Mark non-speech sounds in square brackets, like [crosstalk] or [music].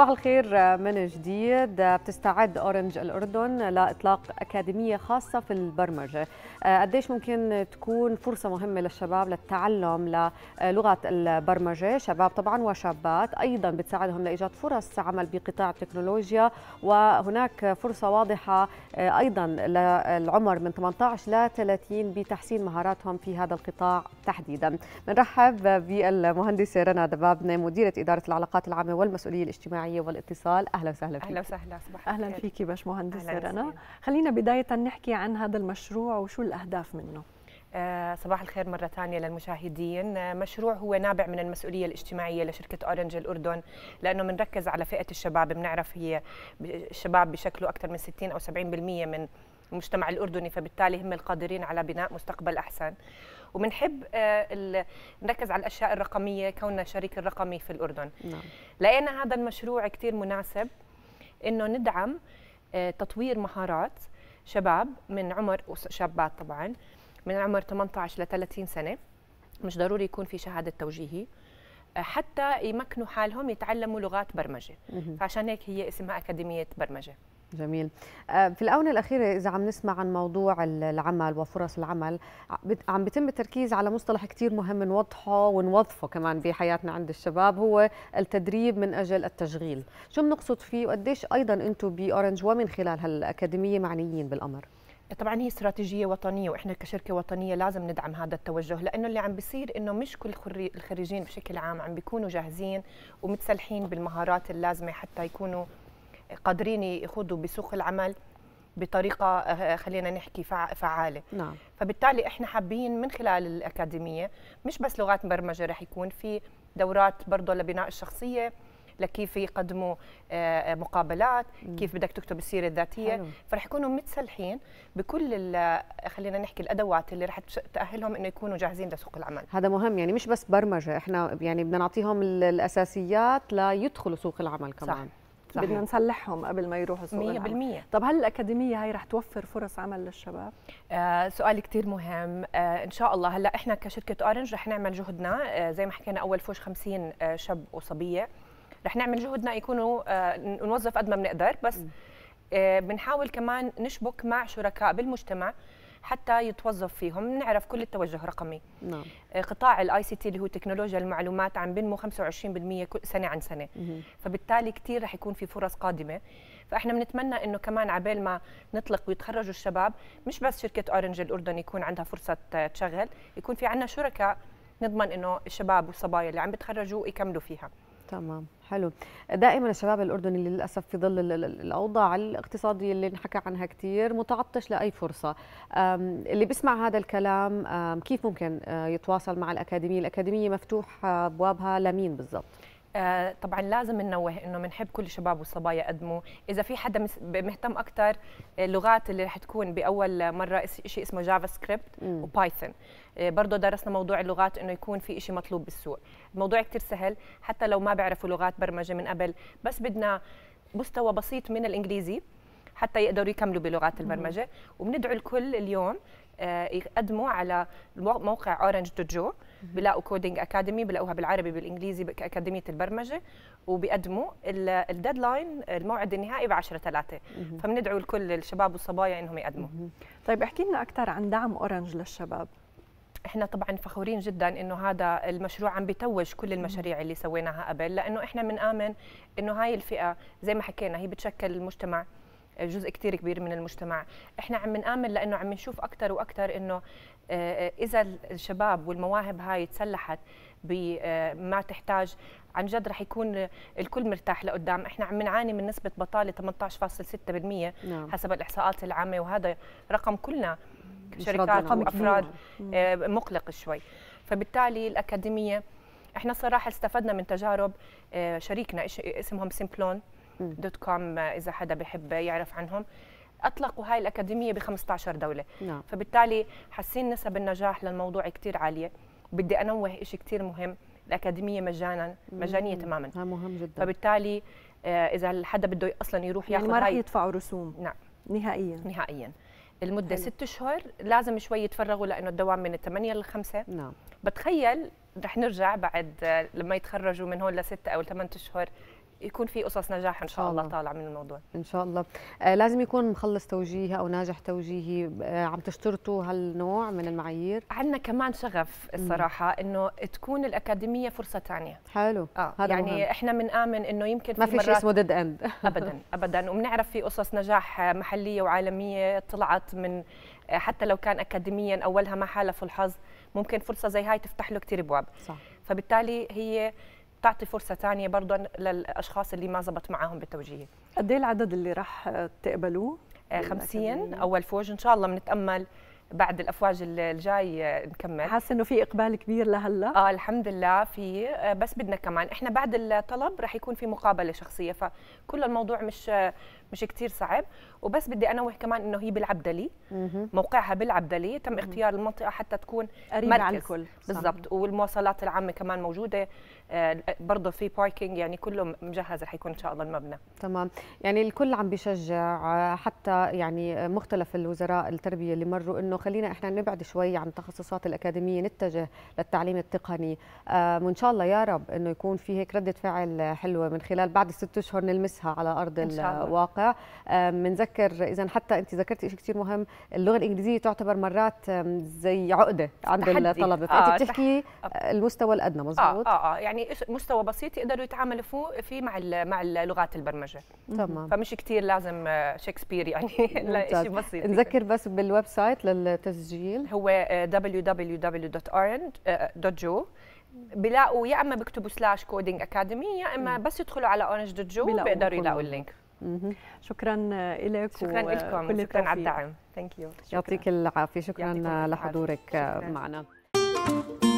صباح الخير من جديد بتستعد اورنج الاردن لاطلاق اكاديميه خاصه في البرمجه قديش ممكن تكون فرصه مهمه للشباب للتعلم للغه البرمجه شباب طبعا وشابات ايضا بتساعدهم لايجاد فرص عمل بقطاع التكنولوجيا وهناك فرصه واضحه ايضا للعمر من 18 ل 30 بتحسين مهاراتهم في هذا القطاع تحديدا بنرحب بالمهندسه رنا دبابنه مديره اداره العلاقات العامه والمسؤوليه الاجتماعيه الاجتماعيه والاتصال اهلا وسهلا فيك اهلا وسهلا صباح اهلا فيك باش مهندس رنا خلينا بدايه نحكي عن هذا المشروع وشو الاهداف منه آه، صباح الخير مرة ثانية للمشاهدين آه، مشروع هو نابع من المسؤولية الاجتماعية لشركة أورنج الأردن لأنه بنركز على فئة الشباب بنعرف هي الشباب بشكله أكثر من 60 أو 70% من المجتمع الأردني فبالتالي هم القادرين على بناء مستقبل أحسن وبنحب آه، نركز على الاشياء الرقميه كوننا شريك الرقمي في الاردن نعم. لقينا هذا المشروع كثير مناسب انه ندعم آه، تطوير مهارات شباب من عمر وشابات طبعا من عمر 18 ل 30 سنه مش ضروري يكون في شهاده توجيهي آه، حتى يمكنوا حالهم يتعلموا لغات برمجه فعشان هيك هي اسمها اكاديميه برمجه جميل آه، في الآونة الأخيرة إذا عم نسمع عن موضوع العمل وفرص العمل عم بيتم التركيز على مصطلح كتير مهم نوضحه ونوظفه كمان بحياتنا عند الشباب هو التدريب من أجل التشغيل شو بنقصد فيه وقديش أيضا أنتم بأورنج ومن خلال هالأكاديمية معنيين بالأمر طبعا هي استراتيجيه وطنيه واحنا كشركه وطنيه لازم ندعم هذا التوجه لانه اللي عم بيصير انه مش كل الخريجين بشكل عام عم بيكونوا جاهزين ومتسلحين بالمهارات اللازمه حتى يكونوا قادرين يخوضوا بسوق العمل بطريقه آه، خلينا نحكي فعاله نعم. فبالتالي احنا حابين من خلال الاكاديميه مش بس لغات برمجه رح يكون في دورات برضه لبناء الشخصيه لكيف يقدموا آه، مقابلات كيف بدك تكتب السيره الذاتيه حلو. فرح يكونوا متسلحين بكل خلينا نحكي الادوات اللي رح تاهلهم انه يكونوا جاهزين لسوق العمل هذا مهم يعني مش بس برمجه احنا يعني بدنا نعطيهم الاساسيات ليدخلوا سوق العمل كمان صح. صحيح. بدنا نصلحهم قبل ما يروحوا سوق 100% طب هل الاكاديميه هاي رح توفر فرص عمل للشباب آه سؤال كثير مهم آه ان شاء الله هلا احنا كشركه اورنج رح نعمل جهدنا آه زي ما حكينا اول فوج 50 آه شاب وصبيه رح نعمل جهدنا يكونوا آه نوظف قد ما بنقدر بس آه بنحاول كمان نشبك مع شركاء بالمجتمع حتى يتوظف فيهم نعرف كل التوجه رقمي نعم. آه، قطاع الاي سي تي اللي هو تكنولوجيا المعلومات عم بنمو 25% سنه عن سنه مم. فبالتالي كثير رح يكون في فرص قادمه فاحنا بنتمنى انه كمان عبال ما نطلق ويتخرجوا الشباب مش بس شركه اورنج الاردن يكون عندها فرصه تشغل يكون في عندنا شركاء نضمن انه الشباب والصبايا اللي عم بتخرجوا يكملوا فيها تمام حلو دائما الشباب الاردني للاسف في ظل الاوضاع الاقتصاديه اللي انحكى عنها كثير متعطش لاي فرصه اللي بيسمع هذا الكلام كيف ممكن أه، يتواصل مع الاكاديميه الاكاديميه مفتوح ابوابها لمين بالضبط آه، طبعا لازم ننوه انه بنحب كل الشباب والصبايا يقدموا اذا في حدا مهتم اكثر اللغات آه، اللي رح تكون باول مره شيء اسمه جافا سكريبت وبايثون برضه درسنا موضوع اللغات انه يكون في شيء مطلوب بالسوق الموضوع كثير سهل حتى لو ما بيعرفوا لغات برمجه من قبل بس بدنا مستوى بسيط من الانجليزي حتى يقدروا يكملوا بلغات البرمجه وبندعو الكل اليوم آه، يقدموا على موقع اورنج دوت جو بلاقوا كودينج اكاديمي بلاقوها بالعربي بالانجليزي باكاديميه البرمجه وبيقدموا الديدلاين الموعد النهائي ب 10 3 فبندعو الكل الشباب والصبايا انهم يقدموا طيب احكي لنا اكثر عن دعم اورنج للشباب احنا طبعا فخورين جدا انه هذا المشروع عم بيتوج كل المشاريع اللي سويناها قبل لانه احنا بنآمن انه هاي الفئه زي ما حكينا هي بتشكل المجتمع جزء كثير كبير من المجتمع احنا عم نامل لانه عم نشوف اكثر واكثر انه آه، آه، اذا الشباب والمواهب هاي تسلحت بما آه، تحتاج عن جد رح يكون الكل مرتاح لقدام احنا عم نعاني من نسبه بطاله 18.6% نعم. حسب الاحصاءات العامه وهذا رقم كلنا شركات وافراد مقلق شوي فبالتالي الاكاديميه احنا صراحه استفدنا من تجارب شريكنا اسمهم سيمبلون دوت كوم آه، اذا حدا بحب يعرف عنهم اطلقوا هاي الاكاديميه ب 15 دوله نعم. فبالتالي حاسين نسب النجاح للموضوع كثير عاليه بدي انوه شيء كثير مهم الاكاديميه مجانا مجانيه مم. تماما مهم جدا فبالتالي آه، اذا حدا بده اصلا يروح يعني ياخذ ما راح يدفعوا رسوم نعم نهائيا نهائيا المده حلو. ست اشهر لازم شوي يتفرغوا لانه الدوام من 8 للخمسه 5 نعم بتخيل رح نرجع بعد آه، لما يتخرجوا من هون لست او ثمان اشهر يكون في قصص نجاح ان شاء الله, الله طالع من الموضوع ان شاء الله آه لازم يكون مخلص توجيهي او ناجح توجيهي آه عم تشترطوا هالنوع من المعايير عندنا كمان شغف الصراحه انه تكون الاكاديميه فرصه ثانيه حلو آه هذا يعني مهم. احنا بنآمن انه يمكن في ما في شيء اسمه ديد اند [laughs] ابدا ابدا وبنعرف في قصص نجاح محليه وعالميه طلعت من آه، حتى لو كان اكاديميا اولها ما حالف الحظ ممكن فرصه زي هاي تفتح له كثير ابواب صح فبالتالي هي تعطي فرصه ثانيه برضه للاشخاص اللي ما زبط معاهم بالتوجيه قد ايه العدد اللي راح تقبلوه 50 آه، اول فوج ان شاء الله بنتامل بعد الافواج الجاي آه، نكمل حاسه انه في اقبال كبير لهلا اه الحمد لله في آه، بس بدنا كمان احنا بعد الطلب رح يكون في مقابله شخصيه فكل الموضوع مش مش كتير صعب وبس بدي انوه كمان انه هي بالعبدلي موقعها بالعبدلي تم اختيار المنطقه حتى تكون قريبه على الكل بالضبط والمواصلات العامه كمان موجوده آه، برضه في باركينج يعني كله مجهز رح يكون ان شاء الله المبنى تمام يعني الكل عم بيشجع آه، حتى يعني مختلف الوزراء التربيه اللي مروا انه خلينا احنا نبعد شوي عن التخصصات الاكاديميه نتجه للتعليم التقني آه، وان شاء الله يا رب انه يكون في هيك رده فعل حلوه من خلال بعد ست اشهر نلمسها على ارض الواقع بنذكر اذا حتى انت ذكرتي شيء كثير مهم اللغه الانجليزيه تعتبر مرات زي عقده عند الطلبه فانت آه، بتحكي المستوى الادنى مضبوط آه, اه اه يعني مستوى بسيط يقدروا يتعاملوا فيه مع مع لغات البرمجه تمام فمش كثير لازم آه، شكسبير يعني [laughs] لا شيء بسيط نذكر بس بالويب سايت للتسجيل هو www.orange.jo آه، بلاقوا يا اما بيكتبوا سلاش كودينج اكاديمي يا اما بس يدخلوا على اورنج دوت جو بيقدروا يلاقوا اللينك شكرا لك شكرا لكم وكل شكرا على الدعم ثانك يو يعطيك العافيه شكرا لحضورك معنا